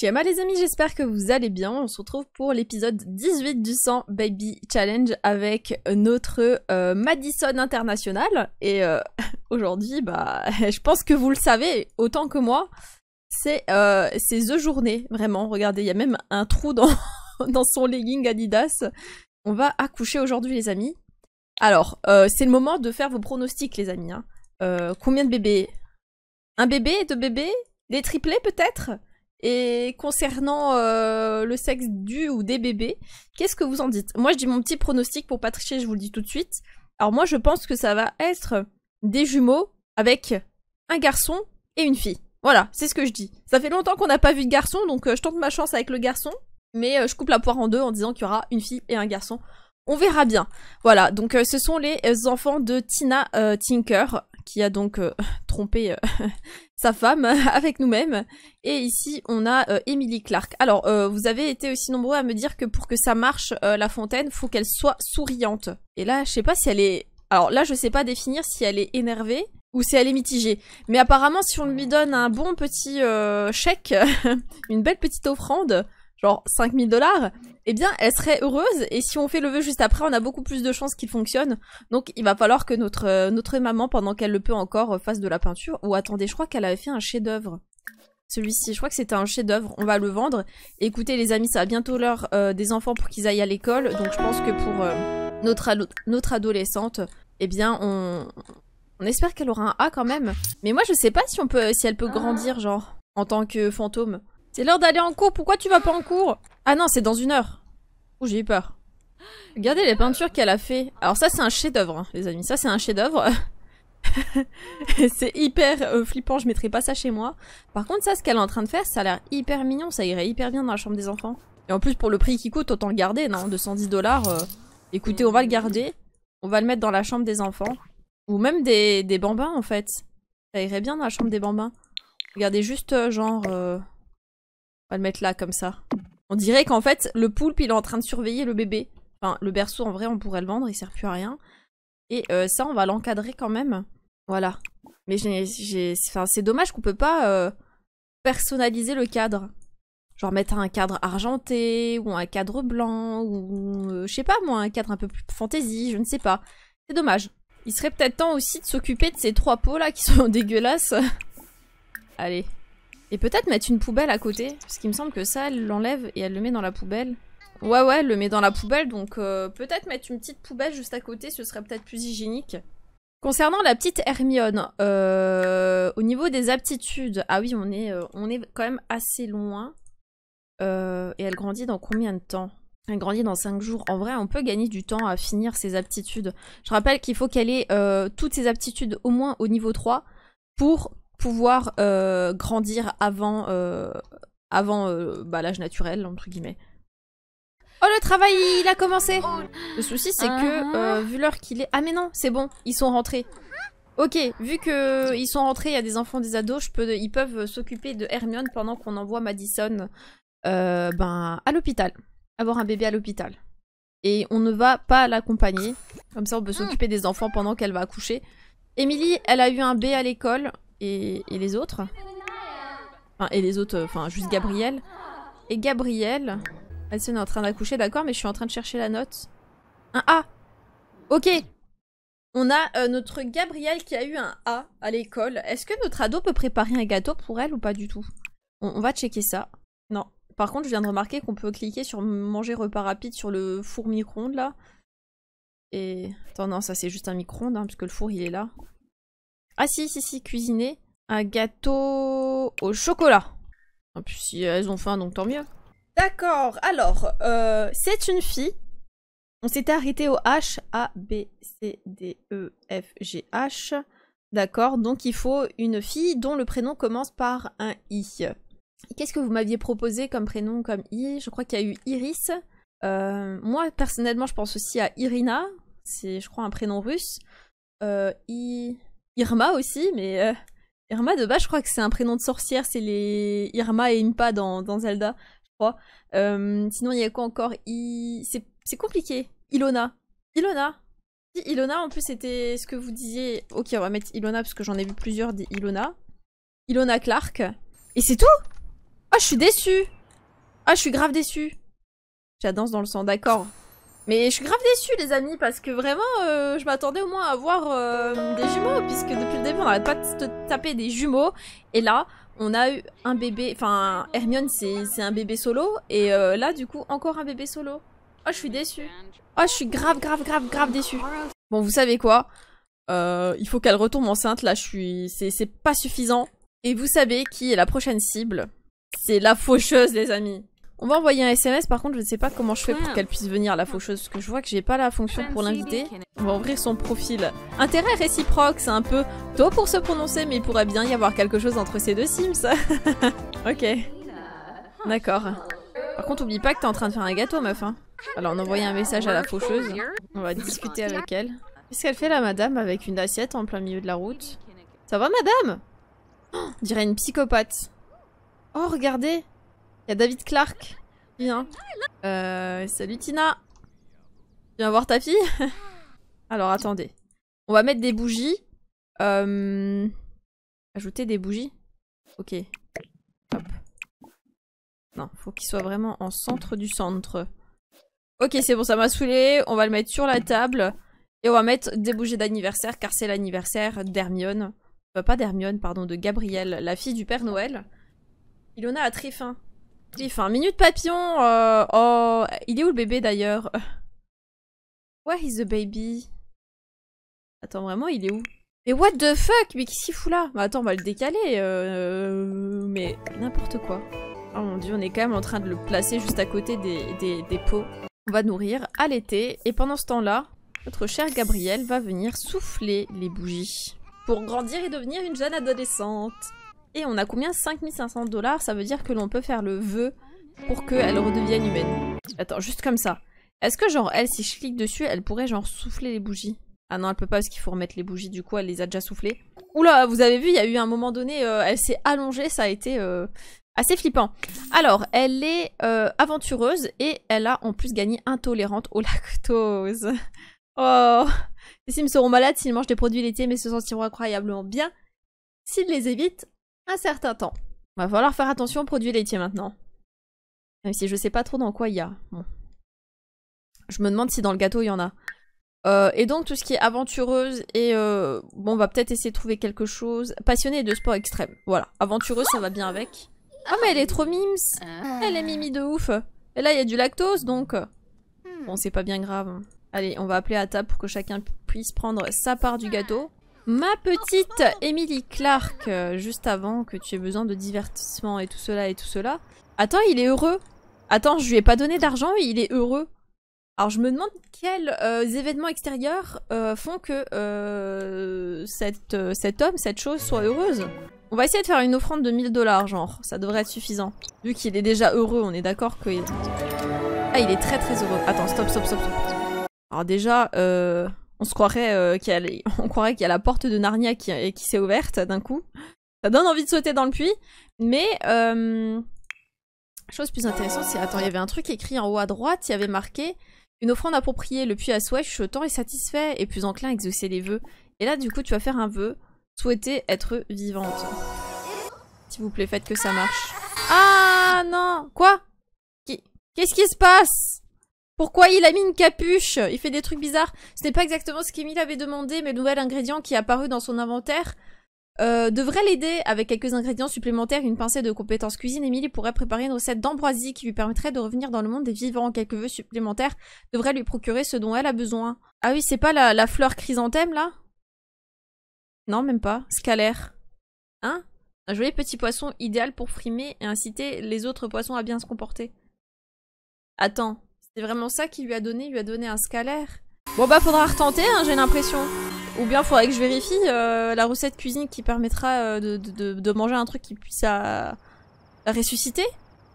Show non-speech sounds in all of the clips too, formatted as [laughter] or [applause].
Shema les amis, j'espère que vous allez bien. On se retrouve pour l'épisode 18 du 100 Baby Challenge avec notre euh, Madison International. Et euh, [laughs] aujourd'hui, bah, [laughs] je pense que vous le savez autant que moi, euh, c'est The Journée, vraiment. Regardez, il y a même un trou dans, [laughs] dans son legging Adidas. On va accoucher aujourd'hui les amis. Alors, c'est le moment de faire vos pronostics les amis. Hein. combien de bébés Un bébé Deux bébés Des triplés peut-être et concernant euh, le sexe du ou des bébés, qu'est-ce que vous en dites Moi, je dis mon petit pronostic pour pas tricher, je vous le dis tout de suite. Alors moi, je pense que ça va être des jumeaux avec un garçon et une fille. Voilà, c'est ce que je dis. Ça fait longtemps qu'on n'a pas vu de garçon, donc euh, je tente ma chance avec le garçon, mais euh, je coupe la poire en deux en disant qu'il y aura une fille et un garçon. On verra bien. Voilà, donc ce sont les enfants de Tina Tinker, qui a donc euh, [laughs] trompé euh, [laughs] sa femme [laughs] avec nous-mêmes. Et ici, on a euh, Emily Clark. Alors, vous avez été aussi nombreux à me dire que pour que ça marche, la fontaine, faut qu'elle soit souriante. Et là, je sais pas si elle est... Alors là, je sais pas définir si elle est énervée ou si elle est mitigée. Mais apparemment, si on lui donne un bon petit chèque, une belle petite offrande, genre 5000 dollars, eh bien, elle serait heureuse. Et si on fait le vœu juste après, on a beaucoup plus de chances qu'il fonctionne. Donc, il va falloir que notre, euh, notre maman, pendant qu'elle le peut encore, euh, fasse de la peinture. Ou oh, attendez, je crois qu'elle avait fait un chef-d'œuvre. Celui-ci, je crois que c'était un chef-d'œuvre. On va le vendre. écoutez, les amis, ça a bientôt l'heure euh, des enfants pour qu'ils aillent à l'école. Donc, je pense que pour notre, notre adolescente, eh bien, on, on espère qu'elle aura un A quand même. Mais moi, je sais pas si on peut, si elle peut ah. grandir, genre, en tant que fantôme. C'est l'heure d'aller en cours, pourquoi tu vas pas en cours Ah non, c'est dans une heure. Oh, j'ai eu peur. Regardez les peintures qu'elle a fait. Alors ça, c'est un chef doeuvre hein, les amis. Ça, c'est un chef-d'œuvre. [laughs] c'est hyper euh, flippant, je mettrai pas ça chez moi. Par contre, ça, ce qu'elle est en train de faire, ça a l'air hyper mignon, ça irait hyper bien dans la chambre des enfants. Et en plus, pour le prix qui coûte, autant le garder, non 210 dollars. Euh, écoutez, on va le garder, on va le mettre dans la chambre des enfants. Ou même des, des bambins, en fait. Ça irait bien dans la chambre des bambins. Regardez juste, euh, genre... On va le mettre là, comme ça. On dirait qu'en fait, le poulpe, il est en train de surveiller le bébé. Enfin, le berceau, en vrai, on pourrait le vendre, il sert plus à rien. Et euh, ça, on va l'encadrer quand même. Voilà. Mais j'ai... Enfin, c'est dommage qu'on peut pas euh, personnaliser le cadre. Genre mettre un cadre argenté, ou un cadre blanc, ou... Euh, je sais pas, moi, un cadre un peu plus fantaisie, je ne sais pas. C'est dommage. Il serait peut-être temps aussi de s'occuper de ces trois pots là qui sont [laughs] dégueulasses. Allez, et peut-être mettre une poubelle à côté, parce qu'il me semble que ça, elle l'enlève et elle le met dans la poubelle. Ouais, ouais, elle le met dans la poubelle, donc euh, peut-être mettre une petite poubelle juste à côté, ce serait peut-être plus hygiénique. Concernant la petite Hermione, euh, au niveau des aptitudes, ah oui, on est, euh, on est quand même assez loin. et elle grandit dans combien de temps Elle grandit dans 5 jours. En vrai, on peut gagner du temps à finir ses aptitudes. Je rappelle qu'il faut qu'elle ait toutes ses aptitudes au moins au niveau 3 pour pouvoir euh, grandir avant, euh, avant euh, bah, l'âge naturel, entre guillemets. Oh, le travail, il a commencé Le souci, c'est que, ah. vu l'heure qu'il est... Ah mais non, c'est bon, ils sont rentrés. Ok, vu qu'ils sont rentrés, il y a des enfants, des ados, je peux, ils peuvent s'occuper de Hermione pendant qu'on envoie Madison ben, à l'hôpital. Avoir un bébé à l'hôpital. Et on ne va pas l'accompagner. Comme ça, on peut s'occuper des enfants pendant qu'elle va accoucher. Émilie, elle a eu un B à l'école et, les autres. Enfin, et les autres, enfin, juste Gabrielle. Et Gabrielle. Elle est en train d'accoucher, d'accord, mais je suis en train de chercher la note. Un A Ok On a euh, notre Gabrielle qui a eu un A à l'école. Est-ce que notre ado peut préparer un gâteau pour elle ou pas du tout on, va checker ça. Non. Par contre, je viens de remarquer qu'on peut cliquer sur manger repas rapide sur le four micro-ondes là. Et. Attends, non, ça c'est juste un micro-ondes, hein, puisque le four il est là. Ah si, si, si, cuisiner un gâteau au chocolat. En plus, si elles ont faim, donc tant mieux. D'accord, alors, euh, c'est une fille. On s'était arrêté au H, A, B, C, D, E, F, G, H. D'accord, donc il faut une fille dont le prénom commence par un I. Qu'est-ce que vous m'aviez proposé comme prénom, comme I Je crois qu'il y a eu Iris. Euh, moi, personnellement, je pense aussi à Irina. C'est, je crois, un prénom russe. Euh, I... Irma aussi, mais euh, Irma de base, je crois que c'est un prénom de sorcière, c'est les Irma et Impa dans, Zelda, je crois. Euh, sinon, il y a quoi encore C'est compliqué. Ilona. Ilona. Ilona, en plus, c'était ce que vous disiez. Ok, on va mettre Ilona parce que j'en ai vu plusieurs des Ilona. Ilona Clark. Et c'est tout Ah, je suis déçue Ah, je suis grave déçue. J'adore dans le sang, d'accord. Mais je suis grave déçue les amis parce que vraiment euh, je m'attendais au moins à voir euh, des jumeaux puisque depuis le début on n'arrête pas de se taper des jumeaux et là on a eu un bébé, enfin Hermione c'est un bébé solo et euh, là du coup encore un bébé solo. Oh je suis déçue. Oh je suis grave grave grave grave déçue. Bon vous savez quoi Il faut qu'elle retourne enceinte là je suis... c'est pas suffisant. Et vous savez qui est la prochaine cible C'est la faucheuse les amis. On va envoyer un SMS, par contre, je ne sais pas comment je fais pour qu'elle puisse venir, la faucheuse, parce que je vois que j'ai pas la fonction pour l'inviter. On va ouvrir son profil. Intérêt réciproque, c'est un peu tôt pour se prononcer, mais il pourrait bien y avoir quelque chose entre ces deux Sims. [laughs] ok. D'accord. Par contre, oublie pas que t'es en train de faire un gâteau, meuf. Hein. Alors, on envoie un message à la faucheuse. On va discuter avec elle. Qu'est-ce qu'elle fait, la madame, avec une assiette en plein milieu de la route Ça va, madame oh, Dirait une psychopathe. Oh, regardez il y a David Clark. Viens. Hein. Euh, salut Tina. Viens voir ta fille. [laughs] Alors attendez. On va mettre des bougies. Euh, ajouter des bougies. Ok. Hop. Non, faut qu'il soit vraiment en centre du centre. Ok, c'est bon, ça m'a saoulé. On va le mettre sur la table. Et on va mettre des bougies d'anniversaire, car c'est l'anniversaire d'Hermione. papa euh, pas d'Hermione, pardon, de Gabrielle, la fille du Père Noël. Il en a à très fin. Enfin, minute papillon. Euh, oh, il est où le bébé d'ailleurs [laughs] Where is the baby Attends, vraiment, il est où Mais what the fuck Mais qui qu'il fout là bah, attends, on va le décaler. Euh, mais n'importe quoi. Oh mon dieu, on est quand même en train de le placer juste à côté des, des, pots. On va nourrir, à l'été. et pendant ce temps-là, notre chère Gabriel va venir souffler les bougies pour grandir et devenir une jeune adolescente. Et on a combien 5500 dollars, ça veut dire que l'on peut faire le vœu pour qu'elle redevienne humaine. Attends, juste comme ça. Est-ce que genre, elle, si je clique dessus, elle pourrait genre souffler les bougies Ah non, elle peut pas parce qu'il faut remettre les bougies, du coup elle les a déjà soufflées. Oula, vous avez vu, il y a eu un moment donné, euh, elle s'est allongée, ça a été euh, assez flippant. Alors, elle est euh, aventureuse et elle a en plus gagné intolérante au lactose. [laughs] oh Les Sims seront malades s'ils mangent des produits laitiers mais se sentiront incroyablement bien s'ils les évitent un certain temps. Va falloir faire attention aux produits laitiers maintenant. Même si je sais pas trop dans quoi il y a. Je me demande si dans le gâteau il y en a. Euh, et donc tout ce qui est aventureuse et euh, bon on va peut-être essayer de trouver quelque chose. Passionné de sport extrême. Voilà. Aventureuse ça va bien avec. Ah mais elle est trop mimes ah. Elle est mimi de ouf Et là il y a du lactose donc... Bon c'est pas bien grave. Allez on va appeler à table pour que chacun puisse prendre sa part du ah. gâteau. Ma petite Emily Clark, euh, juste avant que tu aies besoin de divertissement et tout cela et tout cela. Attends, il est heureux. Attends, je lui ai pas donné d'argent, il est heureux. Alors je me demande quels euh, événements extérieurs euh, font que cette, cet homme, cette chose soit heureuse. On va essayer de faire une offrande de 1000 dollars, genre. Ça devrait être suffisant. Vu qu'il est déjà heureux, on est d'accord que... Ah, il est très très heureux. Attends, stop, stop, stop, stop. Alors déjà, euh... On se croirait euh, qu'il y a [laughs] y a la porte de Narnia qui, qui s'est ouverte d'un coup. Ça donne envie de sauter dans le puits, mais euh, chose plus intéressante, c'est attends, il y avait un truc écrit en haut à droite, il y avait marqué une offrande appropriée, le puits à souhait, chuchotant et satisfait, et plus enclin à exaucer les vœux. Et là, du coup, tu vas faire un vœu, souhaiter être vivante. S'il vous plaît, faites que ça marche. Ah non, quoi Qu'est-ce qui se passe pourquoi il a mis une capuche Il fait des trucs bizarres. Ce n'est pas exactement ce qu'Emile avait demandé, mais le nouvel ingrédient qui est apparu dans son inventaire euh, devrait l'aider. Avec quelques ingrédients supplémentaires une pincée de compétences cuisine, Emile pourrait préparer une recette d'ambroisie qui lui permettrait de revenir dans le monde des vivants. Quelques vœux supplémentaires Devrait lui procurer ce dont elle a besoin. Ah oui, c'est pas la, la fleur chrysanthème, là Non, même pas. Scalaire. Hein un joli petit poisson idéal pour frimer et inciter les autres poissons à bien se comporter. Attends. C'est vraiment ça qui lui a donné, lui a donné un scalaire. Bon bah faudra retenter, hein, j'ai l'impression. Ou bien faudrait que je vérifie euh, la recette cuisine qui permettra euh, de, manger un truc qui puisse la euh, ressusciter.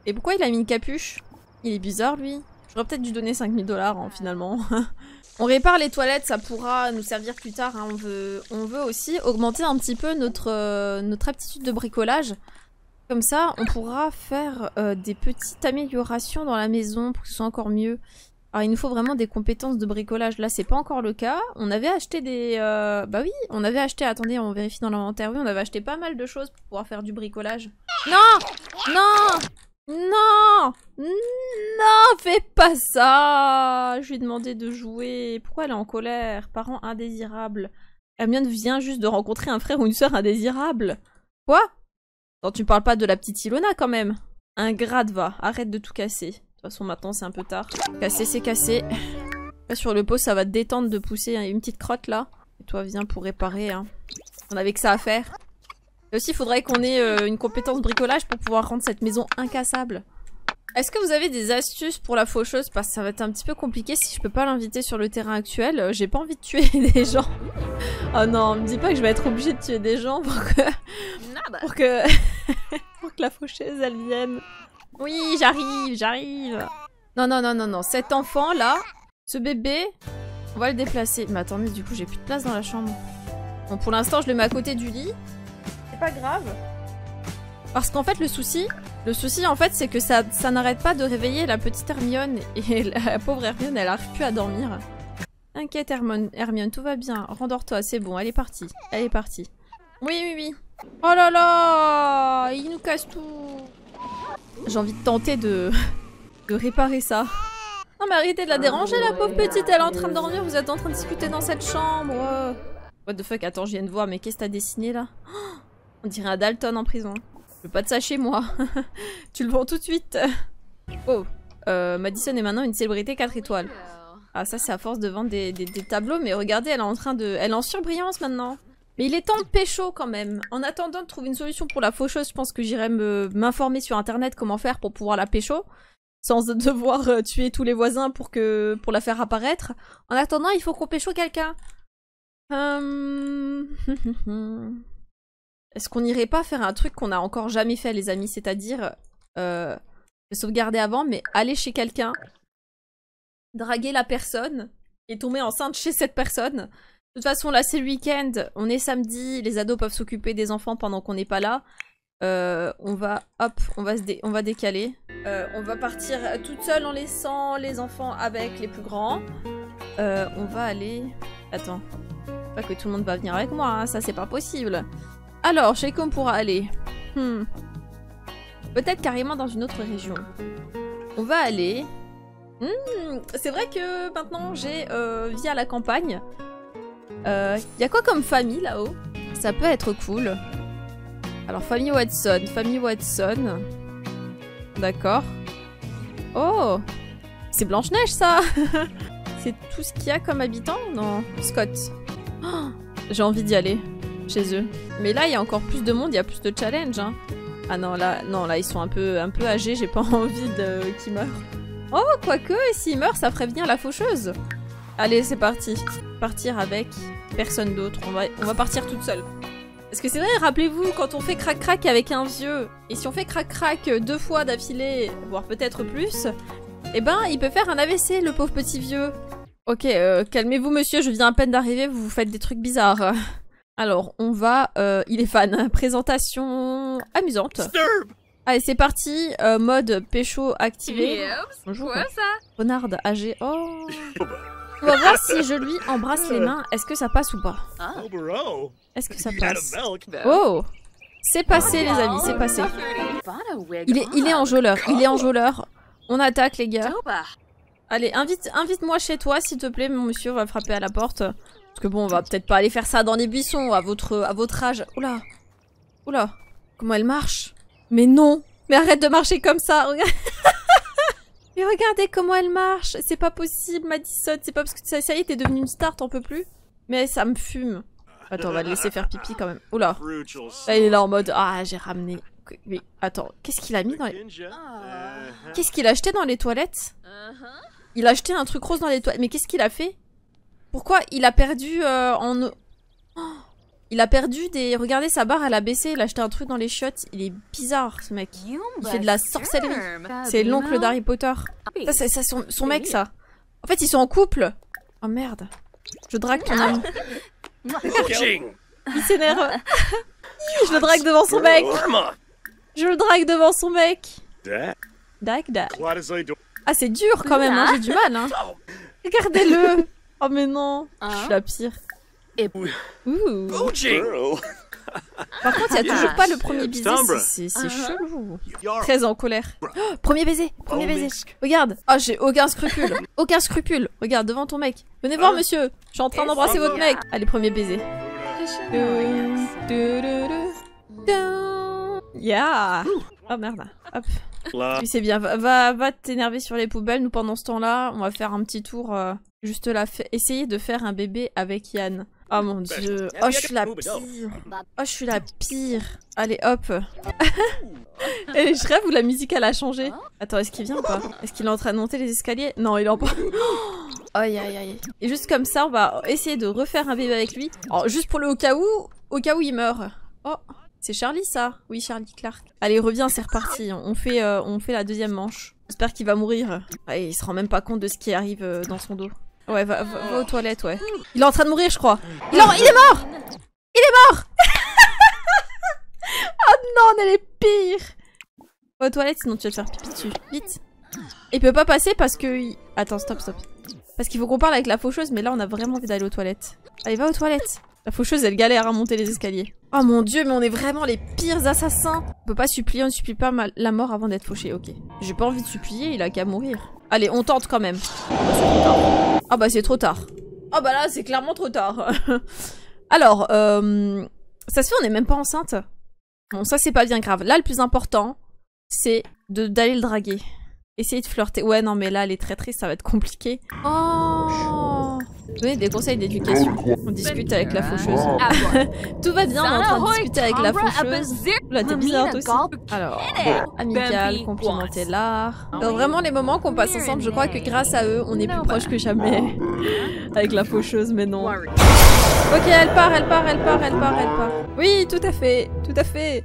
Et pourquoi il a mis une capuche Il est bizarre lui. J'aurais peut-être dû donner 5000 dollars hein, finalement. [laughs] on répare les toilettes, ça pourra nous servir plus tard. Hein. On, veut, on veut aussi augmenter un petit peu notre, notre aptitude de bricolage. Comme ça, on pourra faire euh, des petites améliorations dans la maison pour que ce soit encore mieux. Alors, il nous faut vraiment des compétences de bricolage. Là, c'est pas encore le cas. On avait acheté des... Euh, bah oui, on avait acheté... Attendez, on vérifie dans l'inventaire. Oui, on avait acheté pas mal de choses pour pouvoir faire du bricolage. Non Non Non Non Fais pas ça Je lui ai demandé de jouer. Pourquoi elle est en colère Parents indésirables. Elle vient juste de rencontrer un frère ou une soeur indésirable. Quoi Attends, tu parles pas de la petite Ilona quand même Un grade va, arrête de tout casser. De toute façon maintenant c'est un peu tard. Casser c'est casser. sur le pot ça va te détendre de pousser une petite crotte là. Et toi viens pour réparer hein. On avait que ça à faire. aussi il faudrait qu'on ait euh, une compétence bricolage pour pouvoir rendre cette maison incassable. Est-ce que vous avez des astuces pour la faucheuse Parce que ça va être un petit peu compliqué si je peux pas l'inviter sur le terrain actuel. Euh, j'ai pas envie de tuer [laughs] des gens. Oh non, me dis pas que je vais être obligée de tuer des gens pour que... Pour que... [laughs] pour que la faucheuse, elle vienne. Oui, j'arrive, j'arrive. Non, non, non, non, non. Cet enfant, là, ce bébé, on va le déplacer. Mais attendez, du coup, j'ai plus de place dans la chambre. Bon, pour l'instant, je le mets à côté du lit. C'est pas grave. Parce qu'en fait, le souci, le souci en fait, c'est que ça, ça n'arrête pas de réveiller la petite Hermione. [laughs] Et la pauvre Hermione, elle arrive plus à dormir. Inquiète Hermione, tout va bien. Rendors-toi, c'est bon, elle est partie. Elle est partie. Oui, oui, oui. Oh là là Il nous casse tout J'ai envie de tenter de... [laughs] de réparer ça. Non mais arrêtez de la déranger la pauvre petite, elle est en train de dormir, vous êtes en train de discuter dans cette chambre. What the fuck, attends, je viens de voir, mais qu'est-ce que t'as dessiné là [gasps] On dirait un Dalton en prison pas de ça chez moi. [laughs] tu le vends tout de suite. Oh, euh, Madison est maintenant une célébrité 4 étoiles. Ah ça c'est à force de vendre des, tableaux, mais regardez, elle est en train de... Elle en surbrillance maintenant. Mais il est temps de pécho quand même. En attendant de trouver une solution pour la faucheuse, je pense que j'irai m'informer sur internet comment faire pour pouvoir la pécho. Sans [laughs] devoir euh, tuer tous les voisins pour, que, pour la faire apparaître. En attendant, il faut qu'on pécho quelqu'un. Hum. [laughs] Est-ce qu'on n'irait pas faire un truc qu'on a encore jamais fait, les amis C'est-à-dire euh, sauvegarder avant, mais aller chez quelqu'un, draguer la personne et tomber enceinte chez cette personne. De toute façon, là, c'est le week-end. On est samedi. Les ados peuvent s'occuper des enfants pendant qu'on n'est pas là. Euh, on va, hop, on va, se on va décaler. Euh, on va partir toute seule en laissant les enfants avec les plus grands. Euh, on va aller... Attends. Pas que tout le monde va venir avec moi, hein, ça c'est pas possible. Alors, chez comme on pourra aller hmm. Peut-être carrément dans une autre région. On va aller... Hmm, c'est vrai que maintenant j'ai euh, vie à la campagne. Il euh, y a quoi comme famille là-haut Ça peut être cool. Alors famille Watson, famille Watson. D'accord. Oh C'est Blanche-Neige ça [laughs] C'est tout ce qu'il y a comme habitant Non, Scott. Oh, j'ai envie d'y aller chez eux. Mais là, il y a encore plus de monde, il y a plus de challenge. Hein. Ah non, là, non, là, ils sont un peu, un peu âgés, j'ai pas [laughs] envie de... qu'ils meurent. Oh, quoique, s'ils meurent, ça ferait venir la faucheuse. Allez, c'est parti. Partir avec personne d'autre. On va, on va partir toute seule. Parce que c'est vrai, rappelez-vous, quand on fait crac-crac avec un vieux, et si on fait crac-crac deux fois d'affilée, voire peut-être plus, eh ben, il peut faire un AVC, le pauvre petit vieux. Ok, euh, calmez-vous, monsieur, je viens à peine d'arriver, vous vous faites des trucs bizarres. [laughs] Alors, on va... Euh, il est fan. [laughs] Présentation amusante. Allez, c'est parti. Euh, mode pécho activé. Bonjour. âgé. Oh. [laughs] oh bah. on va voir si je lui embrasse les euh. mains. Est-ce que ça passe ou pas ah. oh, Est-ce que ça passe bah Oh C'est passé, les amis, c'est oh, passé. Il est, il est enjôleur, il est enjôleur. On attaque, les gars. Bah. Allez, invite-moi chez toi, s'il te plaît, mon monsieur va frapper à la porte. Parce que bon, on va peut-être pas aller faire ça dans les buissons à votre, à votre âge. Oula Oula Comment elle marche Mais non Mais arrête de marcher comme ça [laughs] Mais regardez comment elle marche C'est pas possible, Madison C'est pas parce que ça, ça y est, t'es devenue une star, t'en peux plus Mais ça me fume Attends, on va le laisser faire pipi quand même. Oula Là, est là en mode « Ah, j'ai ramené... » Mais attends, qu'est-ce qu'il a mis dans les... Ah. Qu'est-ce qu'il a acheté dans les toilettes Il a acheté un truc rose dans les toilettes. Mais qu'est-ce qu'il a fait pourquoi Il a perdu euh, en... [gasps] il a perdu des... Regardez, sa barre, elle a baissé. Il a acheté un truc dans les chiottes. Il est bizarre, ce mec. Il fait de la sorcellerie. C'est l'oncle d'Harry Potter. Ça, c'est son, mec, ça. En fait, ils sont en couple. Oh, merde. Je drague ton âme. Ah. Il s'énerve. Je le drague devant son mec. Je le drague devant son mec. Dag, Ah, c'est dur, quand même. Hein. J'ai du mal. Hein. Regardez-le. Oh mais non, hein je suis la pire. Et Ouh. Par contre, il n'y a ah. toujours pas le premier euh, baiser. C'est uh-huh. chelou. Très en colère. Oh, premier baiser, premier baiser. Regarde. oh, j'ai aucun scrupule. [laughs] aucun scrupule. Regarde devant ton mec. Venez voir, ah. monsieur. Je suis en train d'embrasser votre mec. Allez, premier baiser. Yeah Oh merde, hop. c'est bien, va, va, va t'énerver sur les poubelles, nous pendant ce temps-là, on va faire un petit tour euh, juste là, essayer de faire un bébé avec Yann. Oh mon dieu, oh je suis la pire Oh je suis la pire Allez hop [laughs] Et je rêve où la musique elle a changé Attends, est-ce qu'il vient ou pas Est-ce qu'il est en train de monter les escaliers Non, il est en pas. [gasps] Aïe aïe aïe Et juste comme ça, on va essayer de refaire un bébé avec lui. juste pour le au cas où, au cas où il meurt. Oh c'est Charlie ça Oui, Charlie Clark. Allez, reviens, c'est reparti. On fait, euh, on fait la deuxième manche. J'espère qu'il va mourir. il se rend même pas compte de ce qui arrive euh, dans son dos. Ouais, va, aux toilettes, ouais. Il est en train de mourir, je crois. Il, il est mort Il est mort [laughs] Oh non, elle est pire Va aux toilettes, sinon tu vas te faire pipi dessus. Vite. Il peut pas passer parce que... Attends, stop, stop. Parce qu'il faut qu'on parle avec la faucheuse, mais là, on a vraiment envie d'aller aux toilettes. Allez, va aux toilettes. La faucheuse, elle galère à monter les escaliers. Oh mon dieu, mais on est vraiment les pires assassins On peut pas supplier, on ne supplie pas la mort avant d'être fauché, ok. J'ai pas envie de supplier, il a qu'à mourir. Allez, on tente quand même. Ah bah c'est trop tard. Ah bah là, c'est clairement trop tard. [laughs] Alors, euh, ça se fait, on n'est même pas enceinte. Bon, ça c'est pas bien grave. Là, le plus important, c'est d'aller le draguer. Essayer de flirter. Ouais, non mais là, elle est très triste, ça va être compliqué. Oh, oh. Oui, des conseils d'éducation. On discute avec la faucheuse. Ah, [laughs] tout va bien, on est en train de discuter avec la faucheuse. Là, t'es bizarre aussi. Alors, amical, complimenter l'art. Ah vraiment les moments qu'on passe ensemble, je crois que grâce à eux, on est plus proche que jamais. Ah. avec la faucheuse, mais non. Ok, elle part, elle part, elle part, elle part, elle part. Oui, tout à fait, tout à fait.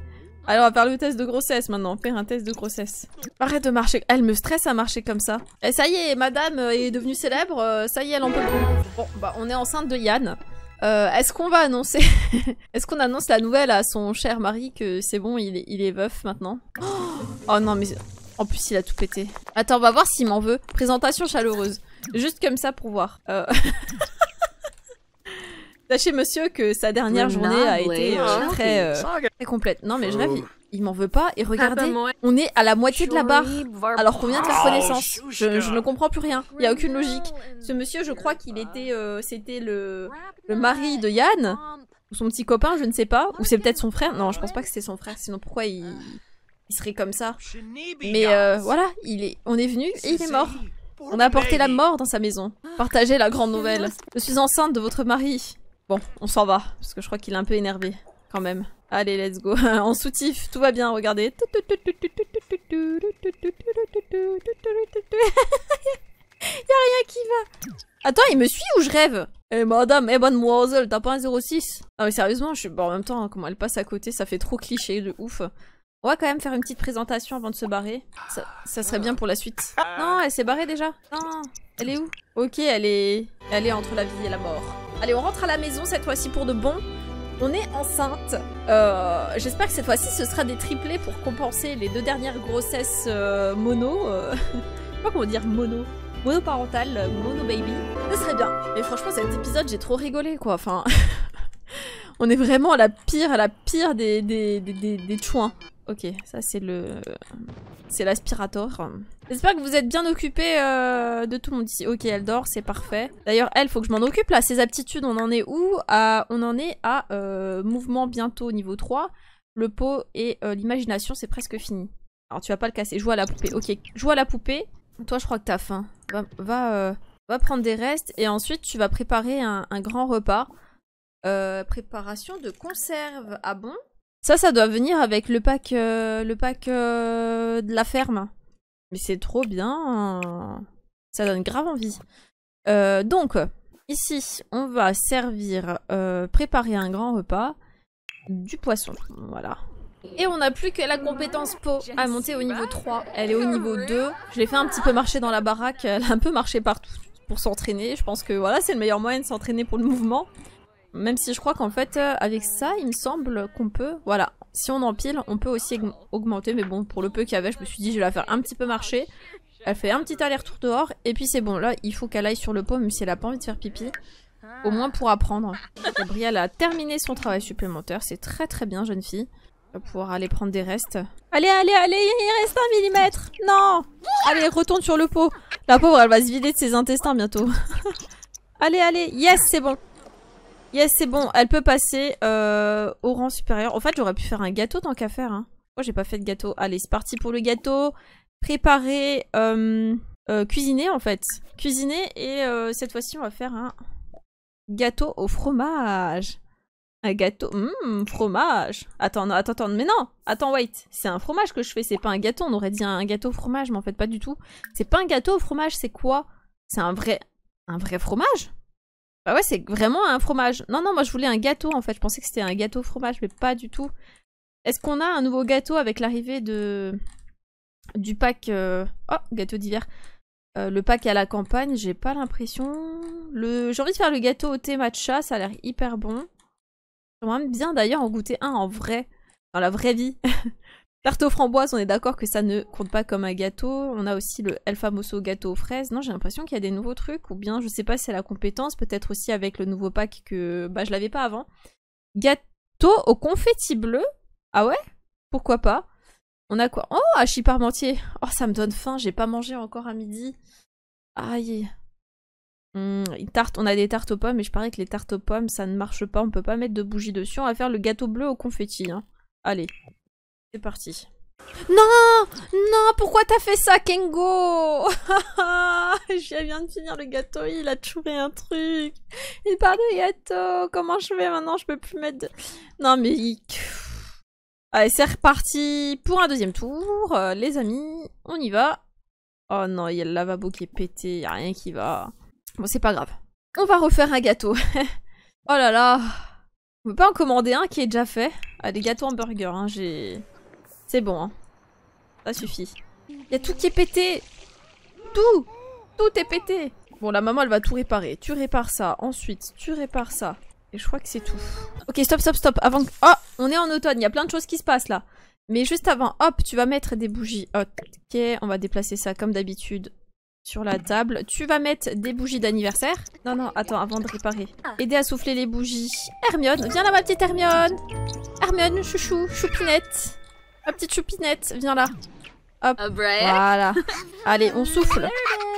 Alors on va faire le test de grossesse maintenant, faire un test de grossesse. Arrête de marcher, elle me stresse à marcher comme ça. Et eh, ça y est, madame euh, est devenue célèbre, euh, ça y est, elle en peut plus. Bon, bah on est enceinte de Yann. Euh, est-ce qu'on va annoncer [laughs] Est-ce qu'on annonce la nouvelle à son cher mari que c'est bon, il est, il est veuf maintenant [gasps] oh, non mais... En plus il a tout pété. Attends, on va voir s'il m'en veut. Présentation chaleureuse. Juste comme ça pour voir. [laughs] Sachez, monsieur, que sa dernière journée a été euh, ah, euh, très, complète. Non, mais je rêve, oh. il, m'en veut pas. Et regardez, ah, bah, on est à la moitié de la barre, alors qu'on vient de la connaissance. Oh, je, ne comprends plus rien. Il y a aucune logique. Ce monsieur, je crois qu'il était, euh, c'était le, mari de Yann, ou son petit copain, je ne sais pas, ou c'est peut-être son frère. Non, je pense pas que c'est son frère, sinon pourquoi il, serait comme ça Mais voilà, il est, on est venu et il est mort. On a apporté la mort dans sa maison. Partagez la grande nouvelle. Je suis enceinte de votre mari. Bon, on s'en va, parce que je crois qu'il est un peu énervé, quand même. Allez, let's go. en soutif, tout va bien, regardez. Y'a rien qui va. Attends, il me suit ou je rêve Eh madame, eh mademoiselle, t'as pas un 06 Ah mais sérieusement, je suis... Bon, en même temps, comment elle passe à côté, ça fait trop cliché de ouf. On va quand même faire une petite présentation avant de se barrer. Ça, ça serait bien pour la suite. Non, elle s'est barrée déjà. Non, elle est où Ok, elle est... Elle est entre la vie et la mort. Allez, on rentre à la maison cette fois-ci pour de bon. On est enceinte. Euh, J'espère que cette fois-ci, ce sera des triplés pour compenser les deux dernières grossesses euh, mono. Euh, [laughs] je sais pas comment dire mono. parental, euh, mono baby. Ce serait bien. Mais franchement, cet épisode, j'ai trop rigolé, quoi. Enfin... [laughs] on est vraiment à la pire, à la pire des, des, des, des, des chouins. Ok, ça c'est le... C'est l'aspirateur. J'espère que vous êtes bien occupé euh, de tout le monde ici. Ok, elle dort, c'est parfait. D'ailleurs, elle, faut que je m'en occupe là. Ses aptitudes, on en est où On en est à euh, mouvement bientôt niveau 3. Le pot et euh, l'imagination, c'est presque fini. Alors tu vas pas le casser. Joue à la poupée. Ok, joue à la poupée. Toi, je crois que t'as faim. Va, va, prendre des restes et ensuite tu vas préparer un, un grand repas. préparation de conserve. Ah bon ça, ça doit venir avec le pack, euh, le pack euh, de la ferme. Mais c'est trop bien. Ça donne grave envie. Euh, donc, ici, on va servir, préparer un grand repas du poisson. Voilà. Et on n'a plus que la compétence peau à monter au niveau 3. Elle est au niveau 2. Je l'ai fait un petit peu marcher dans la baraque. Elle a un peu marché partout pour s'entraîner. Je pense que voilà, c'est le meilleur moyen de s'entraîner pour le mouvement. Même si je crois qu'en fait, euh, avec ça, il me semble qu'on peut... Voilà, si on empile, on peut aussi augmenter. Mais bon, pour le peu qu'il y avait, je me suis dit, je vais la faire un petit peu marcher. Elle fait un petit aller-retour dehors. Et puis c'est bon, là, il faut qu'elle aille sur le pot, même si elle a pas envie de faire pipi. Au moins pour apprendre. Gabrielle a terminé son travail supplémentaire. C'est très très bien, jeune fille. On va pouvoir aller prendre des restes. Allez, allez, allez, il reste un millimètre Non Allez, retourne sur le pot. La pauvre, elle va se vider de ses intestins bientôt. [laughs] allez, allez, yes, c'est bon. Yes, c'est bon, elle peut passer euh, au rang supérieur. En fait, j'aurais pu faire un gâteau tant qu'à faire. Hein. Moi, j'ai pas fait de gâteau. Allez, c'est parti pour le gâteau. Préparer, euh, euh, cuisiner en fait. Cuisiner et cette fois-ci, on va faire un gâteau au fromage. Un gâteau, mmh, fromage. Attends, attends, attends, mais non, attends, wait. C'est un fromage que je fais, c'est pas un gâteau. On aurait dit un gâteau au fromage, mais en fait pas du tout. C'est pas un gâteau au fromage, c'est quoi C'est un vrai, un vrai fromage bah ouais, c'est vraiment un fromage. Non, non, moi je voulais un gâteau en fait. Je pensais que c'était un gâteau fromage, mais pas du tout. Est-ce qu'on a un nouveau gâteau avec l'arrivée de du pack... Euh, oh, gâteau d'hiver. Euh, le pack à la campagne, j'ai pas l'impression... Le... J'ai envie de faire le gâteau au thé matcha, ça a l'air hyper bon. J'aimerais bien d'ailleurs en goûter un en vrai, dans la vraie vie. [laughs] Tarte aux framboises, on est d'accord que ça ne compte pas comme un gâteau. On a aussi le El Famoso gâteau aux fraises. Non, j'ai l'impression qu'il y a des nouveaux trucs, ou bien je sais pas si c'est la compétence, peut-être aussi avec le nouveau pack que bah, je l'avais pas avant. Gâteau au confetti bleu Ah ouais Pourquoi pas On a quoi Oh, hachis parmentier Oh, ça me donne faim, j'ai pas mangé encore à midi. Aïe hmm, on a des tartes aux pommes, mais je parie que les tartes aux pommes, ça ne marche pas, on peut pas mettre de bougie dessus. On va faire le gâteau bleu au confetti. Hein. Allez. C'est parti. Non Non, pourquoi t'as fait ça, Kengo [laughs] Je viens de finir le gâteau, il a chouré un truc. Il part de gâteau. Comment je vais maintenant Je peux plus mettre de... Non, mais... Allez, c'est reparti pour un deuxième tour. Euh, les amis, on y va. Oh non, il y a le lavabo qui est pété, il a rien qui va. Bon, c'est pas grave. On va refaire un gâteau. [laughs] oh là là On peut pas en commander un qui est déjà fait. Ah, des gâteaux hamburgers, hein, j'ai... C'est bon, hein. Ça suffit. Il Y a tout qui est pété Tout Tout est pété Bon, la maman, elle va tout réparer. Tu répares ça. Ensuite, tu répares ça. Et je crois que c'est tout. Ok, stop, stop, stop. Avant que... Oh On est en automne, il y a plein de choses qui se passent, là. Mais juste avant, hop, tu vas mettre des bougies. Ok, on va déplacer ça comme d'habitude sur la table. Tu vas mettre des bougies d'anniversaire. Non, non, attends, avant de réparer. Aider à souffler les bougies. Hermione, viens là, ma petite Hermione Hermione, chouchou, choupinette Ma petite choupinette, viens là. Hop. Ah voilà. [laughs] Allez, on souffle.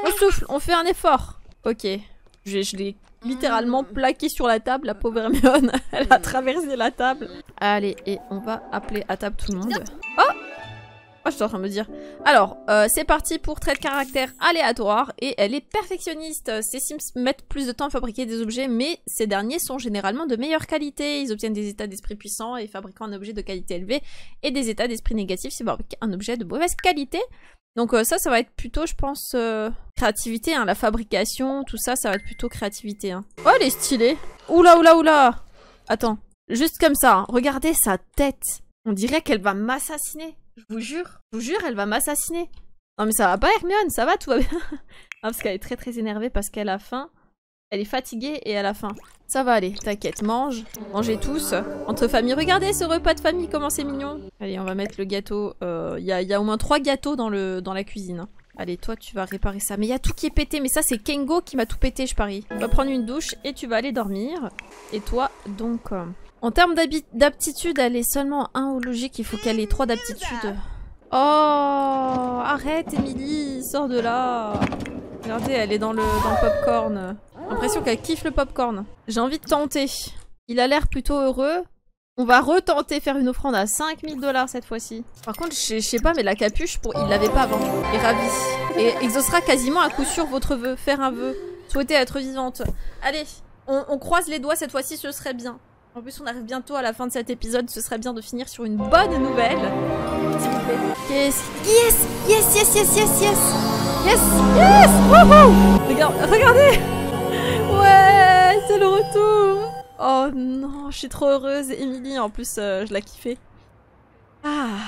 On souffle, on fait un effort. Ok. Je, l'ai littéralement mm. plaqué sur la table, la pauvre Hermione. [laughs] Elle a mm. traversé la table. Allez, et on va appeler à table tout le monde. Oh Oh, je suis en train me dire. Alors, euh, c'est parti pour trait de caractère aléatoire. Et elle est perfectionniste. Ces Sims mettent plus de temps à fabriquer des objets, mais ces derniers sont généralement de meilleure qualité. Ils obtiennent des états d'esprit puissants et fabriquant un objet de qualité élevée. Et des états d'esprit négatifs, c'est un objet de mauvaise qualité. Donc euh, ça, ça va être plutôt, je pense, euh, créativité. Hein, la fabrication, tout ça, ça va être plutôt créativité. Hein. Oh, elle est stylée. Oula, oula, oula. Attends. Juste comme ça. Hein. Regardez sa tête. On dirait qu'elle va m'assassiner. Je vous jure. Je vous jure, elle va m'assassiner. Non mais ça va pas Hermione, ça va, tout va bien. [laughs] parce qu'elle est très très énervée parce qu'elle a faim. Elle est fatiguée et elle a faim. Ça va aller, t'inquiète, mange. Mangez tous. Entre famille. regardez ce repas de famille, comment c'est mignon. Allez, on va mettre le gâteau. Il euh, y, a, au moins trois gâteaux dans, le, dans la cuisine. Hein. Allez, toi, tu vas réparer ça. Mais il y a tout qui est pété. Mais ça, c'est Kengo qui m'a tout pété, je parie. Va prendre une douche et tu vas aller dormir. Et toi, donc... Euh, en termes d'aptitude, elle est seulement 1 au logique, il faut qu'elle ait 3 d'aptitude. Oh Arrête Émilie, sors de là Regardez, elle est dans le, pop-corn. popcorn. L'impression qu'elle kiffe le popcorn. J'ai envie de tenter. Il a l'air plutôt heureux. On va retenter faire une offrande à 5000 dollars cette fois-ci. Par contre, je sais pas, mais la capuche, pour... il l'avait pas avant. est ravi. Et exaucera quasiment à coup sûr votre vœu. Faire un vœu. Souhaiter être vivante. Allez, on croise les doigts cette fois-ci, ce serait bien. En plus, on arrive bientôt à la fin de cet épisode. Ce serait bien de finir sur une bonne nouvelle. Yes, yes, yes, yes, yes, yes, yes, yes, yes. regardez. Ouais, c'est le retour. Oh non, je suis trop heureuse. Emily, en plus, euh, je l'ai kiffée Ah.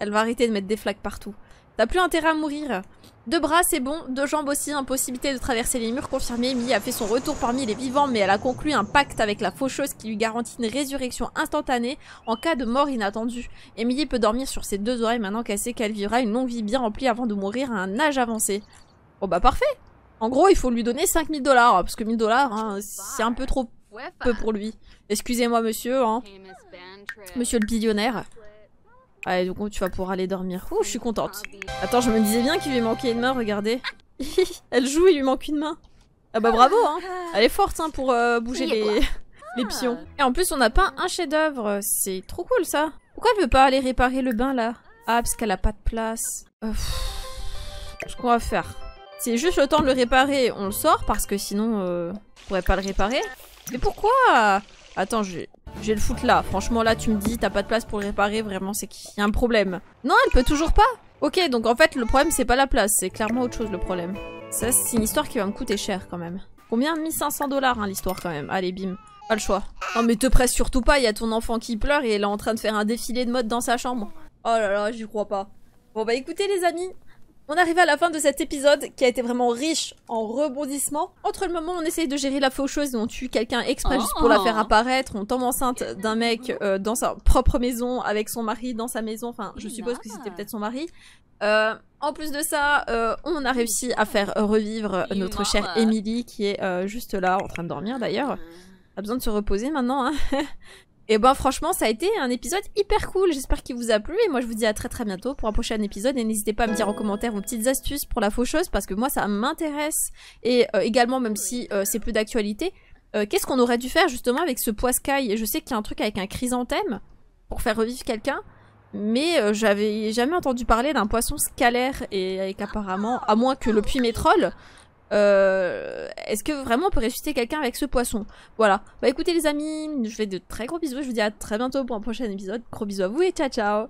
Elle va arrêter de mettre des flaques partout. T'as plus intérêt à mourir. Deux bras, c'est bon, deux jambes aussi, impossibilité de traverser les murs confirmée. Emily a fait son retour parmi les vivants, mais elle a conclu un pacte avec la faucheuse qui lui garantit une résurrection instantanée en cas de mort inattendue. Emily peut dormir sur ses deux oreilles maintenant qu'elle sait qu'elle vivra une longue vie bien remplie avant de mourir à un âge avancé. Oh bah parfait En gros, il faut lui donner 5000 dollars, parce que 1000 dollars, hein, c'est un peu trop peu pour lui. Excusez-moi monsieur, hein. Monsieur le billionnaire. Allez, du coup, tu vas pouvoir aller dormir. Ouh, je suis contente. Ah, Attends, je me disais bien qu'il lui manquait une main, regardez. [laughs] Elle joue, il lui manque une main. Ah bah bravo, hein. Elle est forte, hein, pour euh, bouger les... [laughs] les pions. Ah. Et en plus, on a peint un chef-d'œuvre. C'est trop cool, ça. Pourquoi elle veut pas aller réparer le bain, là Ah, parce qu'elle a pas de place. quest euh, ce qu'on va faire. C'est juste le temps de le réparer. On le sort, parce que sinon, euh, on pourrait pas le réparer. Mais pourquoi Attends, je j'ai le foot là. Franchement, là, tu me dis, t'as pas de place pour le réparer. Vraiment, c'est qu'il y a un problème. Non, elle peut toujours pas. Ok, donc en fait, le problème, c'est pas la place. C'est clairement autre chose, le problème. Ça, c'est une histoire qui va me coûter cher, quand même. Combien de 1500 dollars, hein, l'histoire, quand même. Allez, bim. Pas le choix. Non, mais te presse surtout pas. Il y a ton enfant qui pleure et elle est en train de faire un défilé de mode dans sa chambre. Oh là là, j'y crois pas. Bon, bah écoutez, les amis, on arrive à la fin de cet épisode qui a été vraiment riche en rebondissements. Entre le moment où on essaye de gérer la faucheuse et on tue quelqu'un exprès juste pour la ah. faire apparaître, on tombe enceinte d'un mec euh, dans sa propre maison avec son mari dans sa maison, enfin je suppose que ah. c'était peut-être son mari. Euh, en plus de ça, euh, on a réussi à faire revivre notre chère Émilie qui est juste là en train de dormir d'ailleurs. A besoin de se reposer maintenant. Hein [laughs] Et eh ben franchement, ça a été un épisode hyper cool. J'espère qu'il vous a plu et moi je vous dis à très très bientôt pour un prochain épisode et n'hésitez pas à me dire en commentaire vos petites astuces pour la faucheuse parce que moi ça m'intéresse et euh, également même si euh, c'est plus d'actualité, euh, qu'est-ce qu'on aurait dû faire justement avec ce poiscaille Je sais qu'il y a un truc avec un chrysanthème pour faire revivre quelqu'un, mais j'avais jamais entendu parler d'un poisson scalaire et avec apparemment, à moins que le puits métrole euh, est-ce que vraiment on peut ressusciter quelqu'un avec ce poisson Voilà. Bah écoutez les amis, je vous fais de très gros bisous. Je vous dis à très bientôt pour un prochain épisode. Gros bisous à vous et ciao ciao